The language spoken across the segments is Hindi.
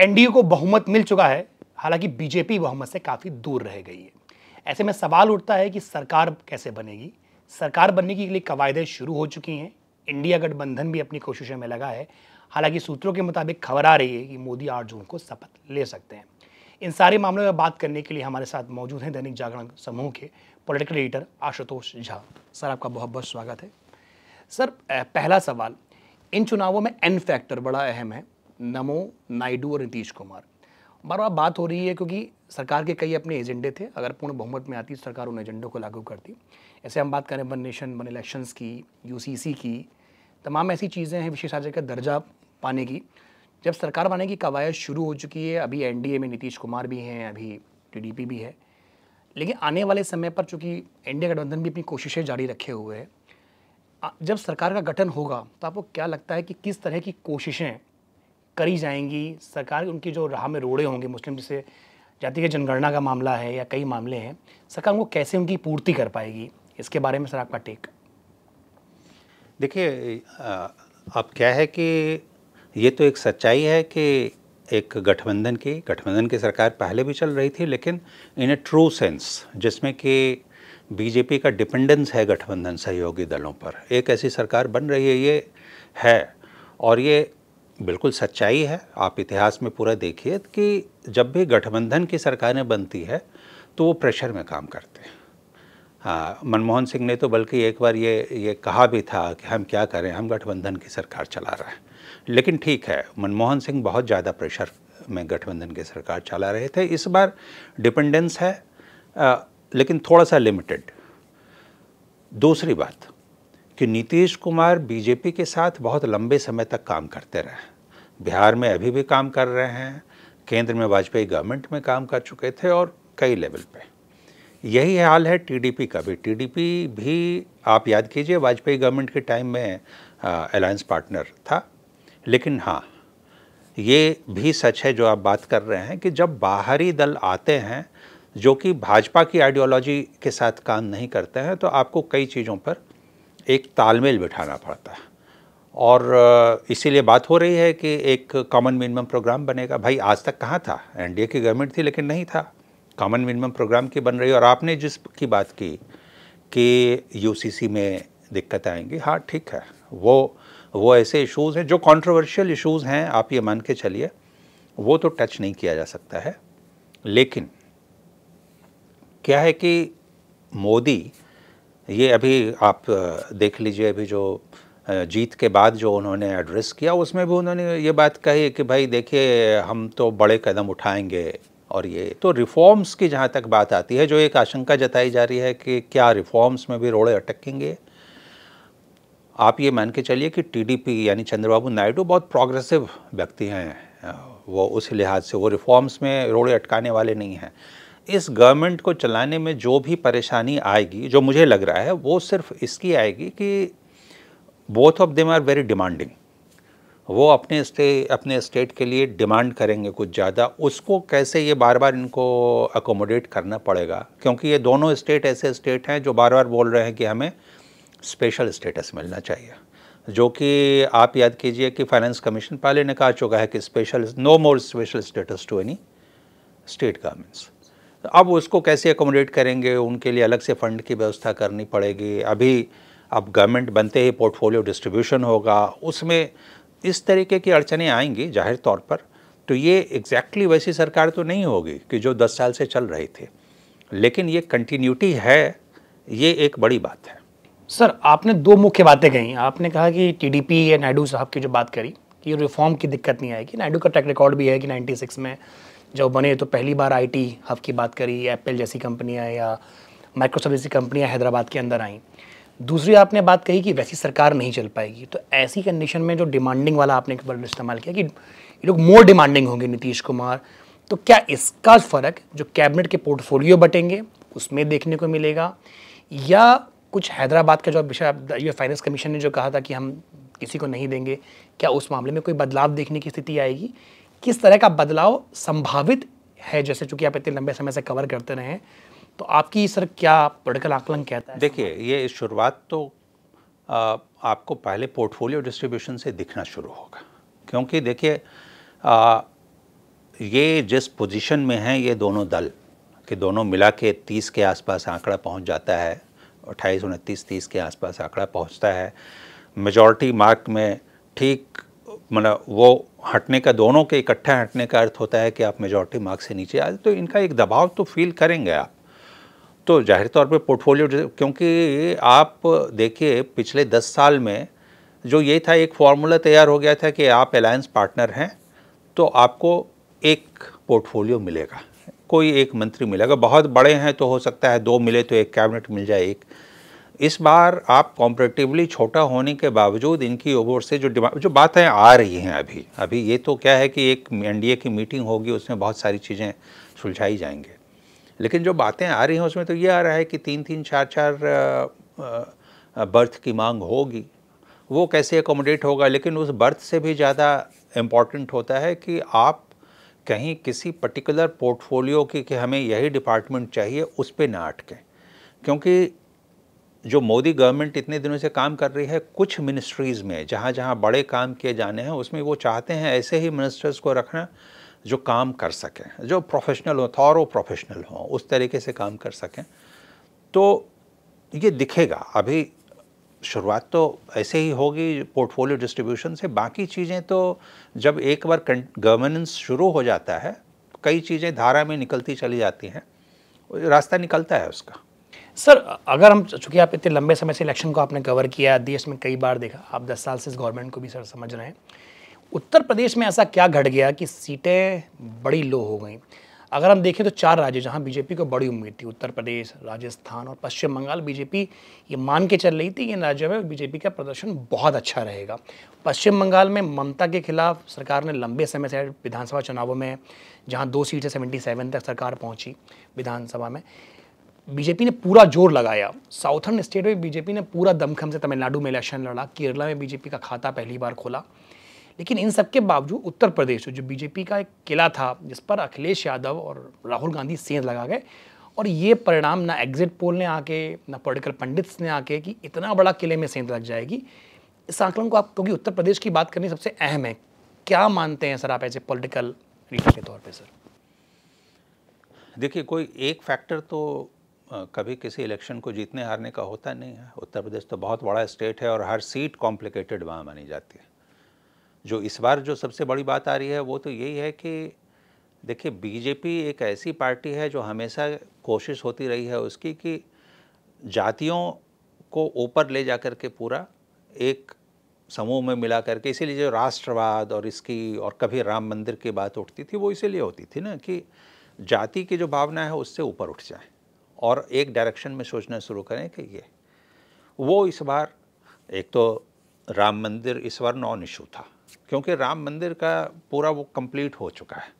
एनडीए को बहुमत मिल चुका है हालांकि बीजेपी बहुमत से काफ़ी दूर रह गई है ऐसे में सवाल उठता है कि सरकार कैसे बनेगी सरकार बनने के लिए कवायदें शुरू हो चुकी हैं इंडिया गठबंधन भी अपनी कोशिशों में लगा है हालांकि सूत्रों के मुताबिक खबर आ रही है कि मोदी आठ जून को शपथ ले सकते हैं इन सारे मामलों में बात करने के लिए हमारे साथ मौजूद हैं दैनिक जागरण समूह के political editor Ashutosh Jha sir आपका बहुत बहुत स्वागत है सर पहला सवाल इन चुनावों में एन फैक्टर बड़ा अहम है नमो नायडू और नीतीश कुमार बार बार बात हो रही है क्योंकि सरकार के कई अपने एजेंडे थे अगर पूर्ण बहुमत में आती सरकार उन एजेंडों को लागू करती ऐसे हम बात करें वन नेशन वन इलेक्शंस की यू की तमाम ऐसी चीज़ें हैं विशेष राज्य का दर्जा पाने की जब सरकार बनाने की कवायद शुरू हो चुकी है अभी एन में नीतीश कुमार भी हैं अभी टी भी है लेकिन आने वाले समय पर चूँकि डी गठबंधन भी अपनी कोशिशें जारी रखे हुए हैं जब सरकार का गठन होगा तो आपको क्या लगता है कि किस तरह की कोशिशें करी जाएंगी सरकार उनकी जो राह में रोड़े होंगे मुस्लिम जैसे जाति के जनगणना का मामला है या कई मामले हैं सरकार उनको कैसे उनकी पूर्ति कर पाएगी इसके बारे में सर आपका टेक देखिए अब क्या है कि ये तो एक सच्चाई है कि एक गठबंधन की गठबंधन की सरकार पहले भी चल रही थी लेकिन इन ए ट्रू सेंस जिसमें कि बीजेपी का डिपेंडेंस है गठबंधन सहयोगी दलों पर एक ऐसी सरकार बन रही है ये है और ये बिल्कुल सच्चाई है आप इतिहास में पूरा देखिए कि जब भी गठबंधन की सरकारें बनती है तो वो प्रेशर में काम करते हैं हाँ मनमोहन सिंह ने तो बल्कि एक बार ये ये कहा भी था कि हम क्या करें हम गठबंधन की सरकार चला रहे हैं लेकिन ठीक है मनमोहन सिंह बहुत ज़्यादा प्रेशर में गठबंधन की सरकार चला रहे थे इस बार डिपेंडेंस है आ, लेकिन थोड़ा सा लिमिटेड दूसरी बात कि नीतीश कुमार बीजेपी के साथ बहुत लंबे समय तक काम करते रहे बिहार में अभी भी काम कर रहे हैं केंद्र में वाजपेयी गवर्नमेंट में काम कर चुके थे और कई लेवल पे यही हाल है टीडीपी का भी टीडीपी भी आप याद कीजिए वाजपेयी गवर्नमेंट के टाइम में अलायंस पार्टनर था लेकिन हाँ ये भी सच है जो आप बात कर रहे हैं कि जब बाहरी दल आते हैं जो कि भाजपा की आइडियोलॉजी के साथ काम नहीं करते हैं तो आपको कई चीज़ों पर एक तालमेल बिठाना पड़ता है और इसीलिए बात हो रही है कि एक कॉमन मिनिमम प्रोग्राम बनेगा भाई आज तक कहाँ था एनडीए की गवर्नमेंट थी लेकिन नहीं था कॉमन मिनिमम प्रोग्राम की बन रही और आपने जिस की बात की कि यूसीसी में दिक्कत आएंगी हाँ ठीक है वो वो ऐसे इशूज़ हैं जो कंट्रोवर्शियल इशूज़ हैं आप ये मान के चलिए वो तो टच नहीं किया जा सकता है लेकिन क्या है कि मोदी ये अभी आप देख लीजिए अभी जो जीत के बाद जो उन्होंने एड्रेस किया उसमें भी उन्होंने ये बात कही कि भाई देखिए हम तो बड़े कदम उठाएंगे और ये तो रिफॉर्म्स की जहाँ तक बात आती है जो एक आशंका जताई जा रही है कि क्या रिफॉर्म्स में भी रोड़े अटकेंगे आप ये मान के चलिए कि टीडीपी यानी चंद्रबाबू नायडू बहुत प्रोग्रेसिव व्यक्ति हैं वो उस लिहाज से वो रिफॉर्म्स में रोड़े अटकाने वाले नहीं हैं इस गवर्नमेंट को चलाने में जो भी परेशानी आएगी जो मुझे लग रहा है वो सिर्फ इसकी आएगी कि both of them are very demanding वो अपने स्टे अपने स्टेट के लिए डिमांड करेंगे कुछ ज़्यादा उसको कैसे ये बार बार इनको अकोमोडेट करना पड़ेगा क्योंकि ये दोनों स्टेट ऐसे स्टेट हैं जो बार बार बोल रहे हैं कि हमें स्पेशल स्टेटस मिलना चाहिए जो कि आप याद कीजिए कि फाइनेंस कमीशन पहले ने कहा चुका है कि special no more special status to any state governments अब उसको कैसे एकोमोडेट करेंगे उनके लिए अलग से फ़ंड की व्यवस्था करनी पड़ेगी अभी अब गवर्नमेंट बनते ही पोर्टफोलियो डिस्ट्रीब्यूशन होगा उसमें इस तरीके की अड़चने आएंगी जाहिर तौर पर तो ये एग्जैक्टली exactly वैसी सरकार तो नहीं होगी कि जो दस साल से चल रही थी लेकिन ये कंटिन्यूटी है ये एक बड़ी बात है सर आपने दो मुख्य बातें कही आपने कहा कि टीडीपी या नायडू साहब की जो बात करी कि रिफॉर्म की दिक्कत नहीं आएगी नायडू का ट्रैक रिकॉर्ड भी है कि 96 में जब बने तो पहली बार आई टी हब की बात करी एप्पल जैसी कंपनियाँ या माइक्रोसॉफ्ट जैसी कंपनियाँ हैदराबाद के अंदर आईं दूसरी आपने बात कही कि वैसी सरकार नहीं चल पाएगी तो ऐसी कंडीशन में जो डिमांडिंग वाला आपने एक वर्ड इस्तेमाल किया कि ये लोग मोर डिमांडिंग होंगे नीतीश कुमार तो क्या इसका फ़र्क जो कैबिनेट के पोर्टफोलियो बटेंगे उसमें देखने को मिलेगा या कुछ हैदराबाद का जो विषय ये फाइनेंस कमीशन ने जो कहा था कि हम किसी को नहीं देंगे क्या उस मामले में कोई बदलाव देखने की स्थिति आएगी किस तरह का बदलाव संभावित है जैसे चूंकि आप इतने लंबे समय से कवर करते रहे तो आपकी सर क्या पोलिटिकल आकलन कहता है देखिए ये शुरुआत तो आ, आपको पहले पोर्टफोलियो डिस्ट्रीब्यूशन से दिखना शुरू होगा क्योंकि देखिए ये जिस पोजीशन में हैं ये दोनों दल के दोनों मिला के तीस के आसपास आंकड़ा पहुंच जाता है अट्ठाईस उनतीस तीस के आसपास आंकड़ा पहुंचता है मेजॉरिटी मार्क में ठीक मतलब वो हटने का दोनों के इकट्ठा हटने का अर्थ होता है कि आप मेजॉरिटी मार्क्स से नीचे आ तो इनका एक दबाव तो फील करेंगे आप तो जाहिर तौर पे पोर्टफोलियो क्योंकि आप देखिए पिछले दस साल में जो ये था एक फार्मूला तैयार हो गया था कि आप अलायंस पार्टनर हैं तो आपको एक पोर्टफोलियो मिलेगा कोई एक मंत्री मिलेगा बहुत बड़े हैं तो हो सकता है दो मिले तो एक कैबिनेट मिल जाए एक इस बार आप कॉम्परेटिवली छोटा होने के बावजूद इनकी ओर से जो डिमांड जो बातें आ रही हैं अभी अभी ये तो क्या है कि एक एनडीए की मीटिंग होगी उसमें बहुत सारी चीज़ें सुलझाई जाएंगे लेकिन जो बातें आ रही हैं उसमें तो ये आ रहा है कि तीन तीन चार चार बर्थ की मांग होगी वो कैसे एकोमोडेट होगा लेकिन उस बर्थ से भी ज़्यादा इम्पॉर्टेंट होता है कि आप कहीं किसी पर्टिकुलर पोर्टफोलियो की कि हमें यही डिपार्टमेंट चाहिए उस पर ना अटकें क्योंकि जो मोदी गवर्नमेंट इतने दिनों से काम कर रही है कुछ मिनिस्ट्रीज़ में जहाँ जहाँ बड़े काम किए जाने हैं उसमें वो चाहते हैं ऐसे ही मिनिस्टर्स को रखना जो काम कर सकें जो प्रोफेशनल हों थॉरो प्रोफेशनल हों उस तरीके से काम कर सकें तो ये दिखेगा अभी शुरुआत तो ऐसे ही होगी पोर्टफोलियो डिस्ट्रीब्यूशन से बाकी चीज़ें तो जब एक बार गवर्नेंस शुरू हो जाता है कई चीज़ें धारा में निकलती चली जाती हैं रास्ता निकलता है उसका सर अगर हम चूँकि आप इतने लंबे समय से इलेक्शन को आपने कवर किया देश में कई बार देखा आप दस साल से इस गवर्नमेंट को भी सर समझ रहे हैं उत्तर प्रदेश में ऐसा क्या घट गया कि सीटें बड़ी लो हो गई अगर हम देखें तो चार राज्य जहां बीजेपी को बड़ी उम्मीद थी उत्तर प्रदेश राजस्थान और पश्चिम बंगाल बीजेपी ये मान के चल रही थी कि इन राज्यों में बीजेपी का प्रदर्शन बहुत अच्छा रहेगा पश्चिम बंगाल में ममता के खिलाफ सरकार ने लंबे समय से विधानसभा चुनावों में जहां दो सीटें सेवेंटी सेवेंटी तक सरकार पहुंची विधानसभा में बीजेपी ने पूरा जोर लगाया साउथर्न स्टेट में बीजेपी ने पूरा दमखम से तमिलनाडु में इलेक्शन लड़ा केरला में बीजेपी का खाता पहली बार खोला लेकिन इन सब के बावजूद उत्तर प्रदेश जो बीजेपी का एक किला था जिस पर अखिलेश यादव और राहुल गांधी सेंध लगा गए और ये परिणाम ना एग्जिट पोल ने आके ना पोलिटिकल पंडित्स ने आके कि इतना बड़ा किले में सेंध लग जाएगी इस आंकलन को आप क्योंकि उत्तर प्रदेश की बात करनी सबसे अहम है क्या मानते हैं सर आप ऐसे पोलिटिकल रीडर के तौर पर सर देखिए कोई एक फैक्टर तो कभी किसी इलेक्शन को जीतने हारने का होता नहीं है उत्तर प्रदेश तो बहुत बड़ा स्टेट है और हर सीट कॉम्प्लिकेटेड वहाँ मानी जाती है जो इस बार जो सबसे बड़ी बात आ रही है वो तो यही है कि देखिए बीजेपी एक ऐसी पार्टी है जो हमेशा कोशिश होती रही है उसकी कि जातियों को ऊपर ले जा कर के पूरा एक समूह में मिला करके इसीलिए जो राष्ट्रवाद और इसकी और कभी राम मंदिर की बात उठती थी वो इसीलिए होती थी ना कि जाति की जो भावना है उससे ऊपर उठ जाए और एक डायरेक्शन में सोचना शुरू करें कि ये वो इस बार एक तो राम मंदिर इस बार नॉन इशू था क्योंकि राम मंदिर का पूरा वो कंप्लीट हो चुका है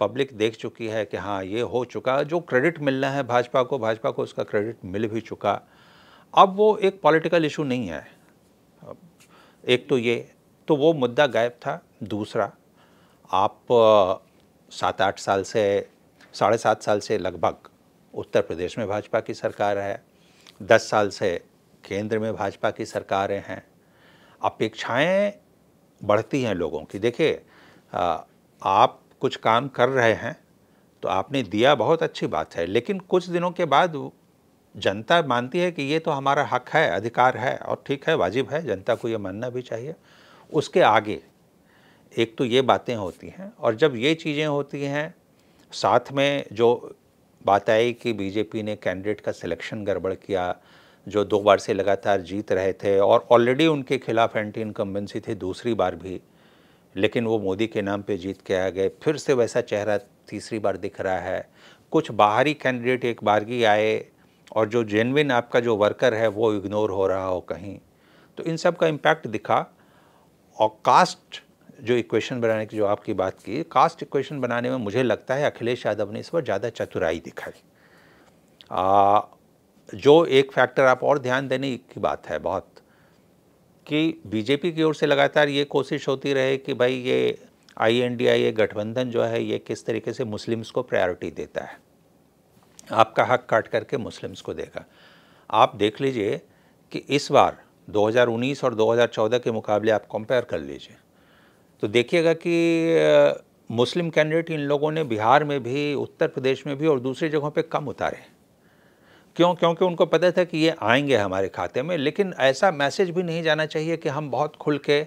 पब्लिक देख चुकी है कि हाँ ये हो चुका जो क्रेडिट मिलना है भाजपा को भाजपा को उसका क्रेडिट मिल भी चुका अब वो एक पॉलिटिकल इशू नहीं है एक तो ये तो वो मुद्दा गायब था दूसरा आप सात आठ साल से साढ़े सात साल से लगभग उत्तर प्रदेश में भाजपा की सरकार है दस साल से केंद्र में भाजपा की सरकारें हैं अपेक्षाएं बढ़ती हैं लोगों की देखिए आप कुछ काम कर रहे हैं तो आपने दिया बहुत अच्छी बात है लेकिन कुछ दिनों के बाद जनता मानती है कि ये तो हमारा हक है अधिकार है और ठीक है वाजिब है जनता को ये मानना भी चाहिए उसके आगे एक तो ये बातें होती हैं और जब ये चीज़ें होती हैं साथ में जो बात आई कि बीजेपी ने कैंडिडेट का सिलेक्शन गड़बड़ किया जो दो बार से लगातार जीत रहे थे और ऑलरेडी उनके खिलाफ एंटी इनकम्बेंसी थी दूसरी बार भी लेकिन वो मोदी के नाम पे जीत के आ गए फिर से वैसा चेहरा तीसरी बार दिख रहा है कुछ बाहरी कैंडिडेट एक बार बारगी आए और जो जेनविन आपका जो वर्कर है वो इग्नोर हो रहा हो कहीं तो इन सब का इम्पैक्ट दिखा और कास्ट जो इक्वेशन बनाने की जो आपकी बात की कास्ट इक्वेशन बनाने में मुझे लगता है अखिलेश यादव ने इस पर ज़्यादा चतुराई दिखाई जो एक फैक्टर आप और ध्यान देने की बात है बहुत कि बीजेपी की ओर से लगातार ये कोशिश होती रहे कि भाई ये आई एन डी आई ये गठबंधन जो है ये किस तरीके से मुस्लिम्स को प्रायोरिटी देता है आपका हक काट करके मुस्लिम्स को देगा आप देख लीजिए कि इस बार 2019 और 2014 के मुकाबले आप कंपेयर कर लीजिए तो देखिएगा कि मुस्लिम कैंडिडेट इन लोगों ने बिहार में भी उत्तर प्रदेश में भी और दूसरी जगहों पे कम उतारे क्यों क्योंकि उनको पता था कि ये आएंगे हमारे खाते में लेकिन ऐसा मैसेज भी नहीं जाना चाहिए कि हम बहुत खुल के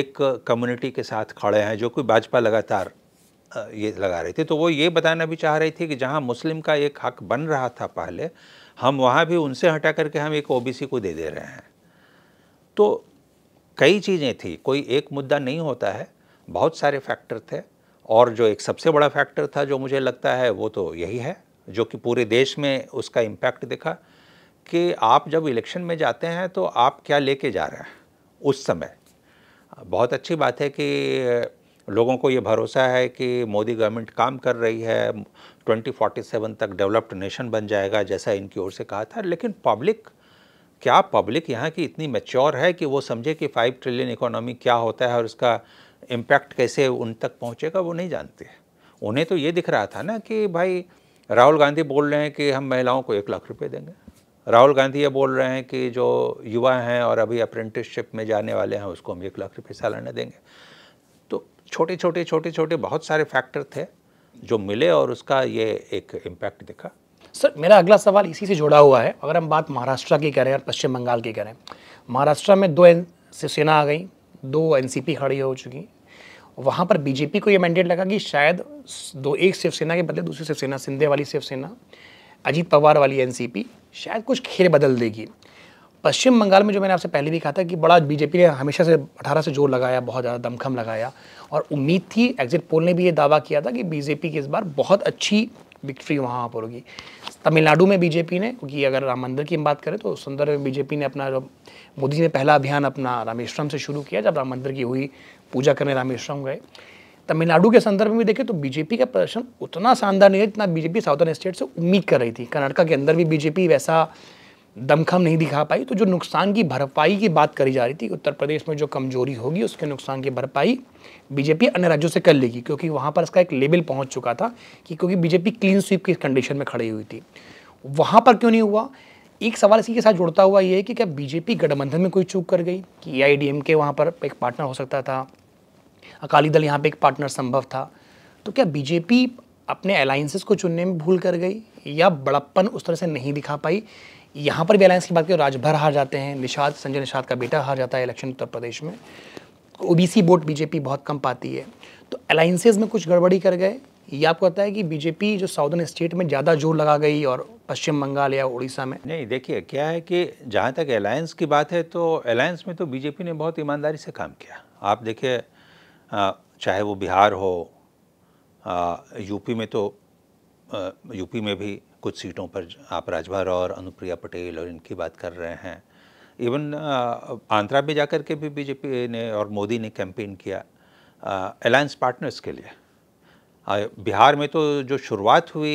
एक कम्युनिटी के साथ खड़े हैं जो कि भाजपा लगातार ये लगा रही थी तो वो ये बताना भी चाह रही थी कि जहाँ मुस्लिम का एक हक बन रहा था पहले हम वहाँ भी उनसे हटा करके हम एक ओबीसी को दे दे रहे हैं तो कई चीज़ें थी कोई एक मुद्दा नहीं होता है बहुत सारे फैक्टर थे और जो एक सबसे बड़ा फैक्टर था जो मुझे लगता है वो तो यही है जो कि पूरे देश में उसका इम्पैक्ट दिखा कि आप जब इलेक्शन में जाते हैं तो आप क्या लेके जा रहे हैं उस समय बहुत अच्छी बात है कि लोगों को ये भरोसा है कि मोदी गवर्नमेंट काम कर रही है 2047 तक डेवलप्ड नेशन बन जाएगा जैसा इनकी ओर से कहा था लेकिन पब्लिक क्या पब्लिक यहाँ की इतनी मेच्योर है कि वो समझे कि फाइव ट्रिलियन इकोनॉमी क्या होता है और उसका इम्पैक्ट कैसे उन तक पहुँचेगा वो नहीं जानते उन्हें तो ये दिख रहा था ना कि भाई राहुल गांधी बोल रहे हैं कि हम महिलाओं को एक लाख रुपये देंगे राहुल गांधी ये बोल रहे हैं कि जो युवा हैं और अभी अप्रेंटिसशिप में जाने वाले हैं उसको हम एक लाख रुपये सालाना देंगे तो छोटे छोटे छोटे छोटे बहुत सारे फैक्टर थे जो मिले और उसका ये एक इम्पैक्ट दिखा सर मेरा अगला सवाल इसी से जुड़ा हुआ है अगर हम बात महाराष्ट्र की करें और पश्चिम बंगाल की करें महाराष्ट्र में दो शिवसेना आ गई दो एन खड़ी हो चुकी वहाँ पर बीजेपी को ये मैंडेट लगा कि शायद दो एक शिवसेना के बदले दूसरी शिवसेना सिंधे वाली शिवसेना अजीत पवार वाली एनसीपी शायद कुछ खेल बदल देगी पश्चिम बंगाल में जो मैंने आपसे पहले भी कहा था कि बड़ा बीजेपी ने हमेशा से अठारह से जोर लगाया बहुत ज़्यादा दमखम लगाया और उम्मीद थी एग्जिट पोल ने भी ये दावा किया था कि बीजेपी की इस बार बहुत अच्छी विक्ट्री वहाँ पर होगी तमिलनाडु में बीजेपी ने क्योंकि अगर राम मंदिर की हम बात करें तो उस संदर्भ में बीजेपी ने अपना जब मोदी जी ने पहला अभियान अपना रामेश्वरम से शुरू किया जब राम मंदिर की हुई पूजा करने रामेश्वरम गए तमिलनाडु के संदर्भ में भी देखें तो बीजेपी का प्रदर्शन उतना शानदार नहीं है जितना बीजेपी साउथर्न स्टेट से उम्मीद कर रही थी कर्नाटका के अंदर भी बीजेपी वैसा दमखम नहीं दिखा पाई तो जो नुकसान की भरपाई की बात करी जा रही थी उत्तर प्रदेश में जो कमजोरी होगी उसके नुकसान की भरपाई बीजेपी अन्य राज्यों से कर लेगी क्योंकि वहाँ पर इसका एक लेबल पहुँच चुका था कि क्योंकि बीजेपी क्लीन स्वीप की कंडीशन में खड़ी हुई थी वहाँ पर क्यों नहीं हुआ एक सवाल इसी के साथ जुड़ता हुआ ये है कि क्या बीजेपी गठबंधन में कोई चूक कर गई कि ए आई डी एम के वहाँ पर एक पार्टनर हो सकता था अकाली दल यहाँ पे एक पार्टनर संभव था तो क्या बीजेपी अपने अलायंसेस को चुनने में भूल कर गई या बड़प्पन उस तरह से नहीं दिखा पाई यहाँ पर भी अलायंस की बात करें राजभर हार जाते हैं निषाद संजय निषाद का बेटा हार जाता है इलेक्शन उत्तर प्रदेश में ओबीसी वोट बीजेपी बहुत कम पाती है तो अलायंसेज में कुछ गड़बड़ी कर गए ये आपको पता है कि बीजेपी जो साउदर्न स्टेट में ज़्यादा जोर लगा गई और पश्चिम बंगाल या उड़ीसा में नहीं देखिए क्या है कि जहाँ तक अलायंस की बात है तो अलायंस में तो बीजेपी ने बहुत ईमानदारी से काम किया आप देखिए चाहे वो बिहार हो यूपी में तो यूपी में भी कुछ सीटों पर आप राजभर और अनुप्रिया पटेल और इनकी बात कर रहे हैं इवन uh, आंध्रा में जाकर के भी बीजेपी ने और मोदी ने कैंपेन किया अलायंस uh, पार्टनर्स के लिए uh, बिहार में तो जो शुरुआत हुई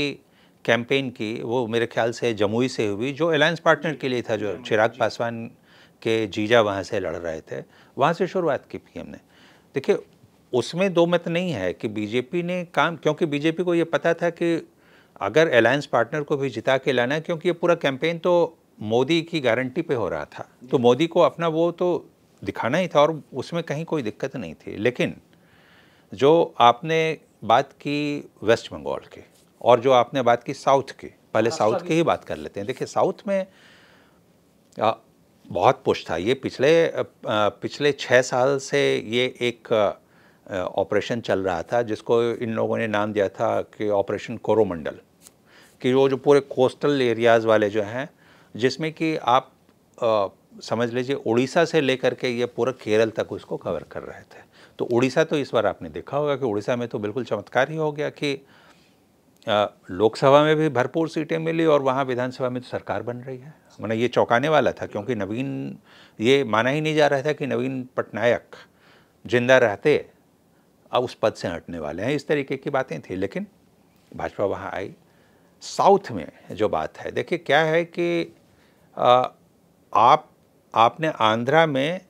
कैंपेन की वो मेरे ख्याल से जमुई से हुई जो अलायंस पार्टनर के लिए था जो चिराग पासवान के जीजा वहाँ से लड़ रहे थे वहाँ से शुरुआत की पीएम ने देखिए उसमें दो मत नहीं है कि बीजेपी ने काम क्योंकि बीजेपी को ये पता था कि अगर अलायंस पार्टनर को भी जिता के लाना है क्योंकि ये पूरा कैंपेन तो मोदी की गारंटी पे हो रहा था तो मोदी को अपना वो तो दिखाना ही था और उसमें कहीं कोई दिक्कत नहीं थी लेकिन जो आपने बात की वेस्ट बंगाल के और जो आपने बात की साउथ के पहले साउथ की ही बात कर लेते हैं देखिए साउथ में आ, बहुत पुश था ये पिछले आ, पिछले छः साल से ये एक ऑपरेशन चल रहा था जिसको इन लोगों ने नाम दिया था कि ऑपरेशन कोरोमंडल कि वो जो पूरे कोस्टल एरियाज़ वाले जो हैं जिसमें कि आप आ, समझ लीजिए उड़ीसा से लेकर के ये पूरा केरल तक उसको कवर कर रहे थे तो उड़ीसा तो इस बार आपने देखा होगा कि उड़ीसा में तो बिल्कुल चमत्कार ही हो गया कि लोकसभा में भी भरपूर सीटें मिली और वहाँ विधानसभा में तो सरकार बन रही है मैंने ये चौंकाने वाला था क्योंकि नवीन ये माना ही नहीं जा रहा था कि नवीन पटनायक जिंदा रहते अब उस पद से हटने वाले हैं इस तरीके की बातें थी लेकिन भाजपा वहाँ आई साउथ में जो बात है देखिए क्या है कि आ, आप आपने आंध्रा में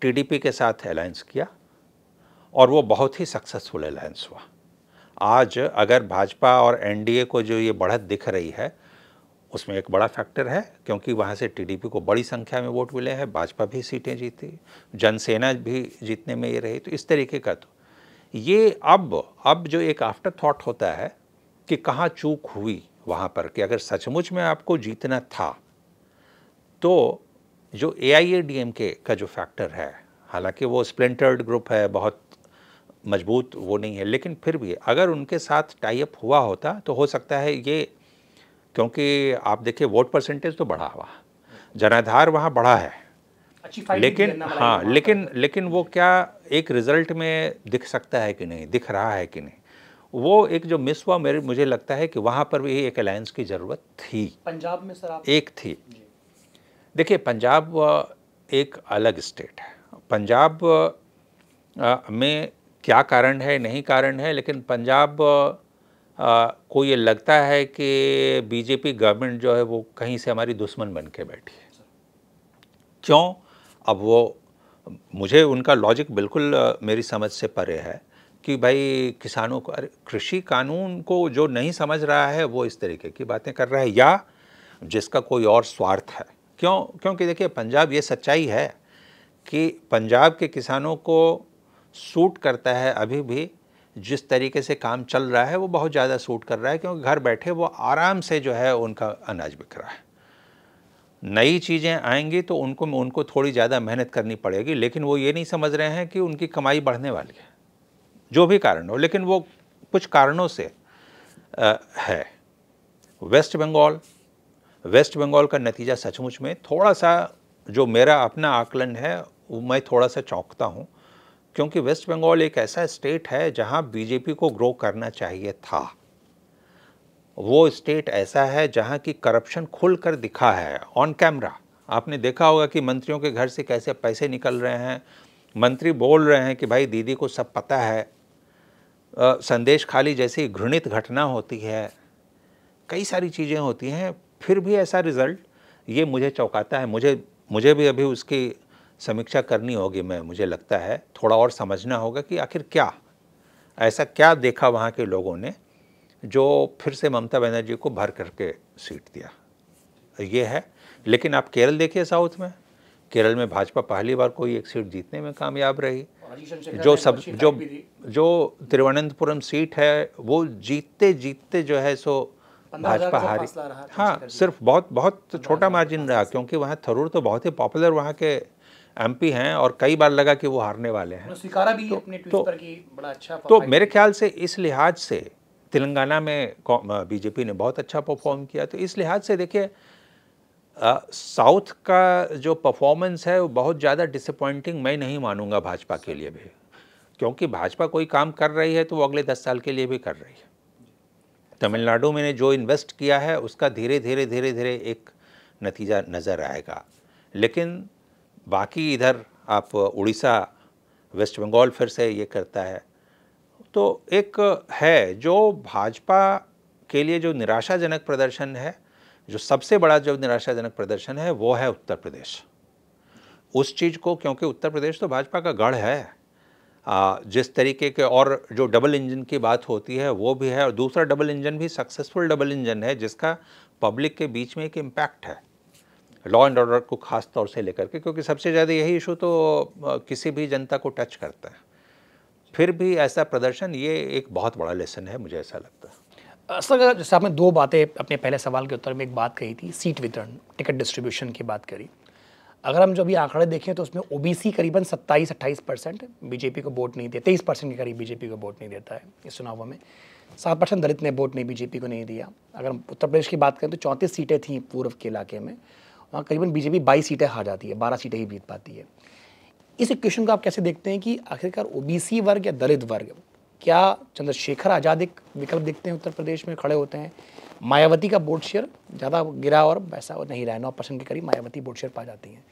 टीडीपी के साथ अलायंस किया और वो बहुत ही सक्सेसफुल अलायंस हुआ आज अगर भाजपा और एनडीए को जो ये बढ़त दिख रही है उसमें एक बड़ा फैक्टर है क्योंकि वहाँ से टीडीपी को बड़ी संख्या में वोट मिले हैं भाजपा भी सीटें जीती जनसेना भी जीतने में ये रही तो इस तरीके का तो ये अब अब जो एक आफ्टर थॉट होता है कि कहाँ चूक हुई वहाँ पर कि अगर सचमुच में आपको जीतना था तो जो ए आई ए डी एम के का जो फैक्टर है हालांकि वो स्प्लेंटर्ड ग्रुप है बहुत मजबूत वो नहीं है लेकिन फिर भी अगर उनके साथ टाइप हुआ होता तो हो सकता है ये क्योंकि आप देखिए वोट परसेंटेज तो बढ़ा हुआ जनाधार वहाँ बढ़ा है लेकिन हाँ लेकिन लेकिन वो क्या एक रिजल्ट में दिख सकता है कि नहीं दिख रहा है कि नहीं वो एक जो मिस हुआ मेरे मुझे लगता है कि वहाँ पर भी एक अलायंस की ज़रूरत थी पंजाब में सर आप एक थी देखिए पंजाब एक अलग स्टेट है पंजाब में क्या कारण है नहीं कारण है लेकिन पंजाब को ये लगता है कि बीजेपी गवर्नमेंट जो है वो कहीं से हमारी दुश्मन बन के बैठी है क्यों अब वो मुझे उनका लॉजिक बिल्कुल मेरी समझ से परे है कि भाई किसानों को कृषि कानून को जो नहीं समझ रहा है वो इस तरीके की बातें कर रहा है या जिसका कोई और स्वार्थ है क्यों क्योंकि देखिए पंजाब ये सच्चाई है कि पंजाब के किसानों को सूट करता है अभी भी जिस तरीके से काम चल रहा है वो बहुत ज़्यादा सूट कर रहा है क्योंकि घर बैठे वो आराम से जो है उनका अनाज बिक रहा है नई चीज़ें आएंगी तो उनको उनको थोड़ी ज़्यादा मेहनत करनी पड़ेगी लेकिन वो ये नहीं समझ रहे हैं कि उनकी कमाई बढ़ने वाली है जो भी कारण हो लेकिन वो कुछ कारणों से आ, है वेस्ट बंगाल वेस्ट बंगाल का नतीजा सचमुच में थोड़ा सा जो मेरा अपना आकलन है वो मैं थोड़ा सा चौंकता हूँ क्योंकि वेस्ट बंगाल एक ऐसा स्टेट है जहाँ बीजेपी को ग्रो करना चाहिए था वो स्टेट ऐसा है जहाँ की करप्शन खुल कर दिखा है ऑन कैमरा आपने देखा होगा कि मंत्रियों के घर से कैसे पैसे निकल रहे हैं मंत्री बोल रहे हैं कि भाई दीदी को सब पता है संदेश खाली जैसी घृणित घटना होती है कई सारी चीज़ें होती हैं फिर भी ऐसा रिज़ल्ट ये मुझे चौंकाता है मुझे मुझे भी अभी उसकी समीक्षा करनी होगी मैं मुझे लगता है थोड़ा और समझना होगा कि आखिर क्या ऐसा क्या देखा वहाँ के लोगों ने जो फिर से ममता बनर्जी को भर करके सीट दिया ये है लेकिन आप केरल देखिए साउथ में केरल में भाजपा पहली बार कोई एक सीट जीतने में कामयाब रही जो सब जो जो तिरुवनंतपुरम सीट है वो जीतते जीतते जो है सो भाजपा तो हारी हाँ सिर्फ बहुत बहुत छोटा मार्जिन तो रहा क्योंकि वहाँ थरूर तो बहुत ही पॉपुलर वहाँ के एमपी हैं और कई बार लगा कि वो हारने वाले हैं स्वीकारा भी तो, अपने तो, पर कि बड़ा अच्छा तो मेरे ख्याल से इस लिहाज से तेलंगाना में बीजेपी ने बहुत अच्छा परफॉर्म किया तो इस लिहाज से देखिए साउथ का जो परफॉर्मेंस है वो बहुत ज़्यादा डिसअपॉइंटिंग मैं नहीं मानूंगा भाजपा के लिए भी क्योंकि भाजपा कोई काम कर रही है तो वो अगले दस साल के लिए भी कर रही है तमिलनाडु में जो इन्वेस्ट किया है उसका धीरे धीरे धीरे धीरे एक नतीजा नज़र आएगा लेकिन बाकी इधर आप उड़ीसा वेस्ट बंगाल फिर से ये करता है तो एक है जो भाजपा के लिए जो निराशाजनक प्रदर्शन है जो सबसे बड़ा जो निराशाजनक प्रदर्शन है वो है उत्तर प्रदेश उस चीज़ को क्योंकि उत्तर प्रदेश तो भाजपा का गढ़ है आ, जिस तरीके के और जो डबल इंजन की बात होती है वो भी है और दूसरा डबल इंजन भी सक्सेसफुल डबल इंजन है जिसका पब्लिक के बीच में एक इम्पैक्ट है लॉ एंड ऑर्डर को खास तौर से लेकर के क्योंकि सबसे ज़्यादा यही इशू तो किसी भी जनता को टच करता है फिर भी ऐसा प्रदर्शन ये एक बहुत बड़ा लेसन है मुझे ऐसा लगता है असर जैसे आपने दो बातें अपने पहले सवाल के उत्तर में एक बात कही थी सीट वितरण टिकट डिस्ट्रीब्यूशन की बात करी अगर हम जो अभी आंकड़े देखें तो उसमें ओबीसी करीबन 27 अट्ठाईस परसेंट बीजेपी को वोट नहीं दिया तेईस परसेंट के करीब बीजेपी को वोट नहीं देता है इस चुनावों में सात परसेंट दलित ने वोट नहीं बीजेपी को नहीं दिया अगर हम उत्तर प्रदेश की बात करें तो चौंतीस सीटें थी पूर्व के इलाके में वहाँ करीबन बीजेपी बाईस सीटें हार जाती है बारह सीटें ही जीत पाती है इस इक्वेशन को आप कैसे देखते हैं कि आखिरकार ओ वर्ग या दलित वर्ग क्या चंद्रशेखर आज़ाद एक विकल्प देखते हैं उत्तर प्रदेश में खड़े होते हैं मायावती का वोट शेयर ज़्यादा गिरा और वैसा नहीं रहा नौ परसेंट के करीब मायावती वोट शेयर पा जाती हैं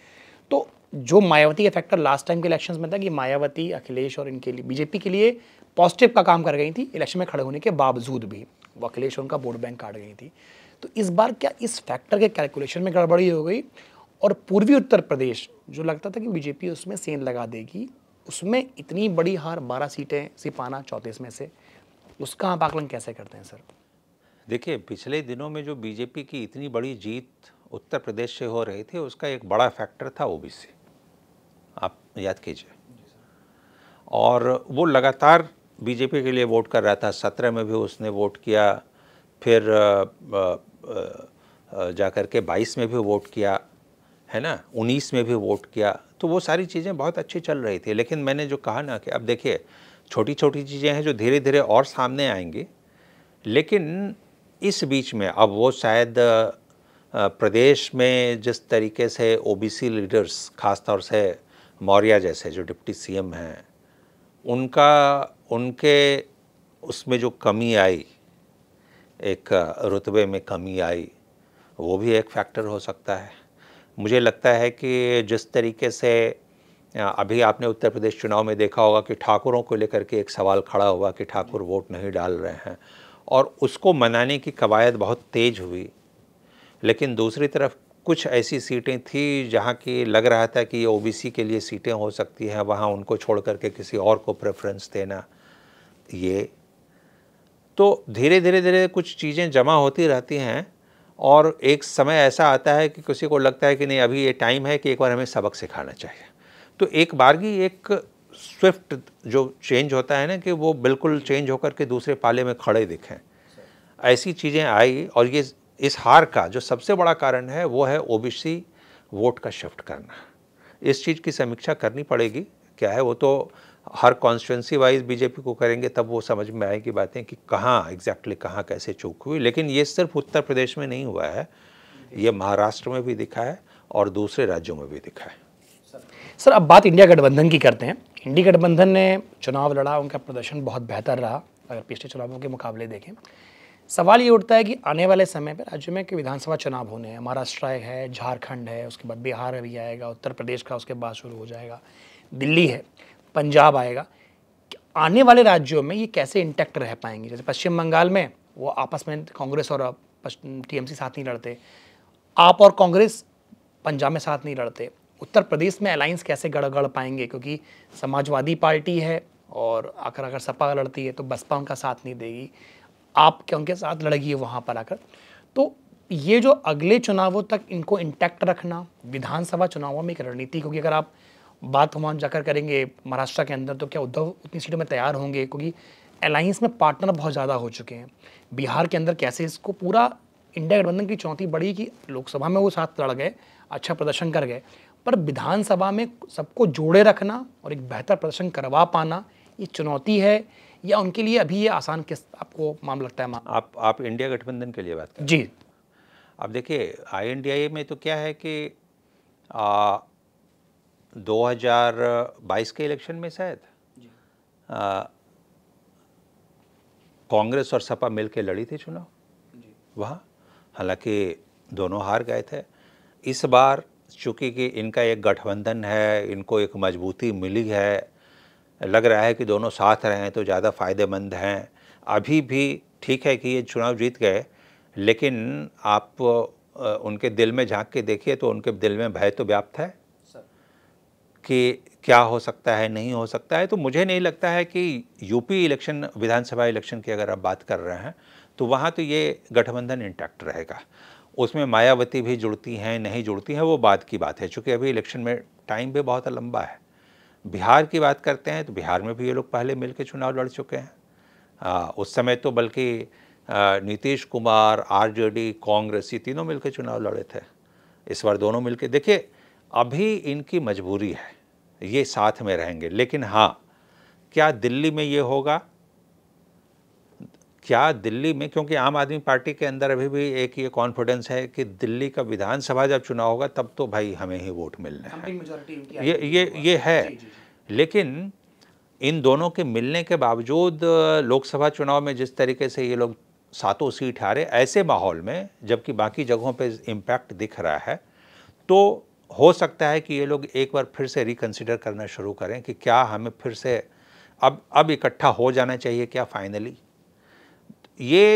तो जो मायावती का फैक्टर लास्ट टाइम के इलेक्शन में था कि मायावती अखिलेश और इनके लिए बीजेपी के लिए पॉजिटिव का काम कर गई थी इलेक्शन में खड़े होने के बावजूद भी वो अखिलेश उनका वोट बैंक काट गई थी तो इस बार क्या इस फैक्टर के कैलकुलेशन में गड़बड़ी हो गई और पूर्वी उत्तर प्रदेश जो लगता था कि बीजेपी उसमें सेंध लगा देगी उसमें इतनी बड़ी हार बारह सीटें सिपाना चौंतीस में से उसका आप आकलन कैसे करते हैं सर देखिए पिछले दिनों में जो बीजेपी की इतनी बड़ी जीत उत्तर प्रदेश से हो रही थी उसका एक बड़ा फैक्टर था ओबीसी आप याद कीजिए और वो लगातार बीजेपी के लिए वोट कर रहा था सत्रह में भी उसने वोट किया फिर जा के बाईस में भी वोट किया है ना उन्नीस में भी वोट किया तो वो सारी चीज़ें बहुत अच्छी चल रही थी लेकिन मैंने जो कहा ना कि अब देखिए छोटी छोटी चीज़ें हैं जो धीरे धीरे और सामने आएंगी लेकिन इस बीच में अब वो शायद प्रदेश में जिस तरीके से ओबीसी लीडर्स ख़ासतौर से मौर्य जैसे जो डिप्टी सीएम हैं उनका उनके उसमें जो कमी आई एक रुतबे में कमी आई वो भी एक फैक्टर हो सकता है मुझे लगता है कि जिस तरीके से अभी आपने उत्तर प्रदेश चुनाव में देखा होगा कि ठाकुरों को लेकर के एक सवाल खड़ा हुआ कि ठाकुर वोट नहीं डाल रहे हैं और उसको मनाने की कवायद बहुत तेज़ हुई लेकिन दूसरी तरफ कुछ ऐसी सीटें थी जहां की लग रहा था कि ये ओबीसी के लिए सीटें हो सकती हैं वहां उनको छोड़ करके किसी और को प्रेफरेंस देना ये तो धीरे धीरे धीरे कुछ चीज़ें जमा होती रहती हैं और एक समय ऐसा आता है कि किसी को लगता है कि नहीं अभी ये टाइम है कि एक बार हमें सबक सिखाना चाहिए तो एक बारगी एक स्विफ्ट जो चेंज होता है ना कि वो बिल्कुल चेंज होकर के दूसरे पाले में खड़े दिखें ऐसी चीज़ें आई और ये इस हार का जो सबसे बड़ा कारण है वो है ओ वोट का शिफ्ट करना इस चीज़ की समीक्षा करनी पड़ेगी क्या है वो तो हर कॉन्स्टिट्यूंसी वाइज बीजेपी को करेंगे तब वो समझ में आएगी बातें कि कहाँ एग्जैक्टली exactly कहाँ कैसे चूक हुई लेकिन ये सिर्फ उत्तर प्रदेश में नहीं हुआ है ये महाराष्ट्र में भी दिखा है और दूसरे राज्यों में भी दिखा है सर अब बात इंडिया गठबंधन की करते हैं इंडिया गठबंधन ने चुनाव लड़ा उनका प्रदर्शन बहुत बेहतर रहा अगर पिछले चुनावों के मुकाबले देखें सवाल ये उठता है कि आने वाले समय पर राज्य में कि विधानसभा चुनाव होने हैं महाराष्ट्र है झारखंड है उसके बाद बिहार भी आएगा उत्तर प्रदेश का उसके बाद शुरू हो जाएगा दिल्ली है पंजाब आएगा आने वाले राज्यों में ये कैसे इंटैक्ट रह पाएंगे जैसे पश्चिम बंगाल में वो आपस में कांग्रेस और टीएमसी साथ नहीं लड़ते आप और कांग्रेस पंजाब में साथ नहीं लड़ते उत्तर प्रदेश में अलायंस कैसे गड़गड़ पाएंगे क्योंकि समाजवादी पार्टी है और आकर अगर सपा लड़ती है तो बसपा उनका साथ नहीं देगी आप क्योंकि उनके साथ लड़गी है वहाँ पर आकर तो ये जो अगले चुनावों तक इनको इंटैक्ट रखना विधानसभा चुनावों में एक रणनीति क्योंकि अगर आप बात हम जाकर करेंगे महाराष्ट्र के अंदर तो क्या उद्धव उतनी सीटों में तैयार होंगे क्योंकि अलायंस में पार्टनर बहुत ज़्यादा हो चुके हैं बिहार के अंदर कैसे इसको पूरा इंडिया गठबंधन की चुनौती बढ़ी कि लोकसभा में वो साथ लड़ गए अच्छा प्रदर्शन कर गए पर विधानसभा में सबको जोड़े रखना और एक बेहतर प्रदर्शन करवा पाना ये चुनौती है या उनके लिए अभी ये आसान किस आपको मामला लगता है मा? आप आप इंडिया गठबंधन के लिए बात कर जी आप देखिए आई में तो क्या है कि 2022 के इलेक्शन में शायद कांग्रेस और सपा मिलकर लड़ी थी चुनाव वहाँ हालांकि दोनों हार गए थे इस बार चूँकि कि इनका एक गठबंधन है इनको एक मजबूती मिली है लग रहा है कि दोनों साथ रहें तो ज़्यादा फ़ायदेमंद हैं अभी भी ठीक है कि ये चुनाव जीत गए लेकिन आप उनके दिल में झांक के देखिए तो उनके दिल में भय तो व्याप्त है कि क्या हो सकता है नहीं हो सकता है तो मुझे नहीं लगता है कि यूपी इलेक्शन विधानसभा इलेक्शन की अगर आप बात कर रहे हैं तो वहाँ तो ये गठबंधन इंटैक्ट रहेगा उसमें मायावती भी जुड़ती हैं नहीं जुड़ती हैं वो बात की बात है चूँकि अभी इलेक्शन में टाइम भी बहुत लंबा है बिहार की बात करते हैं तो बिहार में भी ये लोग पहले मिल चुनाव लड़ चुके हैं आ, उस समय तो बल्कि नीतीश कुमार आरजेडी कांग्रेस ये तीनों मिलकर चुनाव लड़े थे इस बार दोनों मिलकर देखिए अभी इनकी मजबूरी है ये साथ में रहेंगे लेकिन हाँ क्या दिल्ली में ये होगा क्या दिल्ली में क्योंकि आम आदमी पार्टी के अंदर अभी भी एक ये कॉन्फिडेंस है कि दिल्ली का विधानसभा जब चुनाव होगा तब तो भाई हमें ही वोट मिलने हैं ये ये ये है जी, जी। लेकिन इन दोनों के मिलने के बावजूद लोकसभा चुनाव में जिस तरीके से ये लोग सातों सीट हारे ऐसे माहौल में जबकि बाकी जगहों पे इम्पैक्ट दिख रहा है तो हो सकता है कि ये लोग एक बार फिर से रिकन्सिडर करना शुरू करें कि क्या हमें फिर से अब अब इकट्ठा हो जाना चाहिए क्या फाइनली ये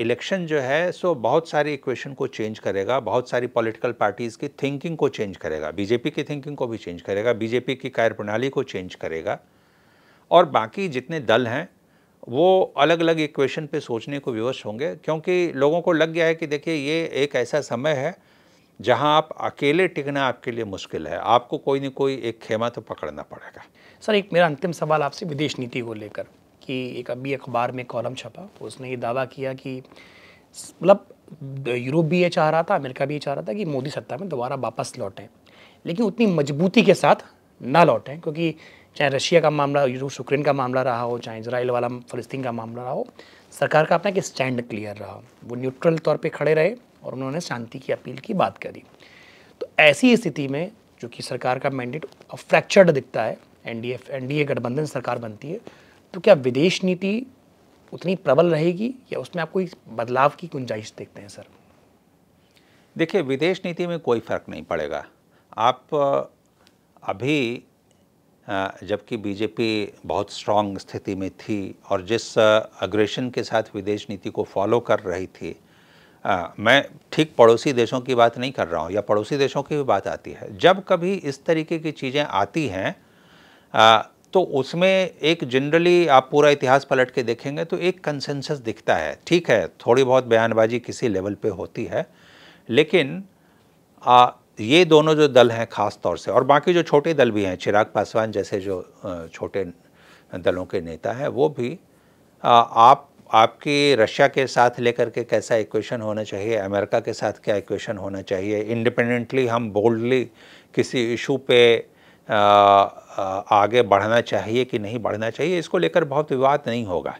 इलेक्शन जो है सो बहुत सारी इक्वेशन को चेंज करेगा बहुत सारी पॉलिटिकल पार्टीज़ की थिंकिंग को चेंज करेगा बीजेपी की थिंकिंग को भी चेंज करेगा बीजेपी की कार्यप्रणाली को चेंज करेगा और बाकी जितने दल हैं वो अलग अलग इक्वेशन पे सोचने को विवश होंगे क्योंकि लोगों को लग गया है कि देखिए ये एक ऐसा समय है जहां आप अकेले टिकना आपके लिए मुश्किल है आपको कोई ना कोई एक खेमा तो पकड़ना पड़ेगा सर एक मेरा अंतिम सवाल आपसे विदेश नीति को लेकर कि एक अभी अखबार में कॉलम छपा तो उसने ये दावा किया कि मतलब यूरोप भी ये चाह रहा था अमेरिका भी ये चाह रहा था कि मोदी सत्ता में दोबारा वापस लौटें लेकिन उतनी मजबूती के साथ ना लौटें क्योंकि चाहे रशिया का मामला यूरोप यूक्रेन का मामला रहा हो चाहे इसराइल वाला फलस्तीन का मामला रहा हो सरकार का अपना एक स्टैंड क्लियर रहा वो न्यूट्रल तौर पर खड़े रहे और उन्होंने शांति की अपील की बात करी तो ऐसी स्थिति में जो कि सरकार का मैंडेट फ्रैक्चर्ड दिखता है एनडीए एनडीए गठबंधन सरकार बनती है तो क्या विदेश नीति उतनी प्रबल रहेगी या उसमें आप कोई बदलाव की गुंजाइश देखते हैं सर देखिए विदेश नीति में कोई फ़र्क नहीं पड़ेगा आप अभी जबकि बीजेपी बहुत स्ट्रांग स्थिति में थी और जिस अग्रेशन के साथ विदेश नीति को फॉलो कर रही थी आ, मैं ठीक पड़ोसी देशों की बात नहीं कर रहा हूँ या पड़ोसी देशों की भी बात आती है जब कभी इस तरीके की चीज़ें आती हैं तो उसमें एक जनरली आप पूरा इतिहास पलट के देखेंगे तो एक कंसेंसस दिखता है ठीक है थोड़ी बहुत बयानबाजी किसी लेवल पे होती है लेकिन आ, ये दोनों जो दल हैं ख़ास तौर से और बाकी जो छोटे दल भी हैं चिराग पासवान जैसे जो छोटे दलों के नेता हैं वो भी आ, आप आपकी रशिया के साथ लेकर के कैसा इक्वेशन होना चाहिए अमेरिका के साथ क्या इक्वेशन होना चाहिए इंडिपेंडेंटली हम बोल्डली किसी इशू पे आ, आगे बढ़ना चाहिए कि नहीं बढ़ना चाहिए इसको लेकर बहुत विवाद नहीं होगा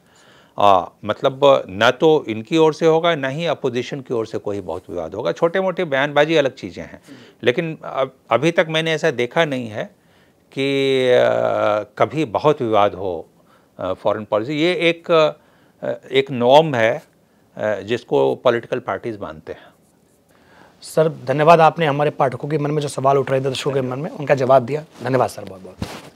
आ, मतलब न तो इनकी ओर से होगा न ही अपोजिशन की ओर से कोई बहुत विवाद होगा छोटे मोटे बयानबाजी अलग चीज़ें हैं लेकिन अब अभी तक मैंने ऐसा देखा नहीं है कि आ, कभी बहुत विवाद हो फॉरेन पॉलिसी ये एक एक नॉर्म है जिसको पॉलिटिकल पार्टीज मानते हैं सर धन्यवाद आपने हमारे पाठकों के मन में जो सवाल उठ रहे थे दर्शकों के मन में उनका जवाब दिया धन्यवाद सर बहुत बहुत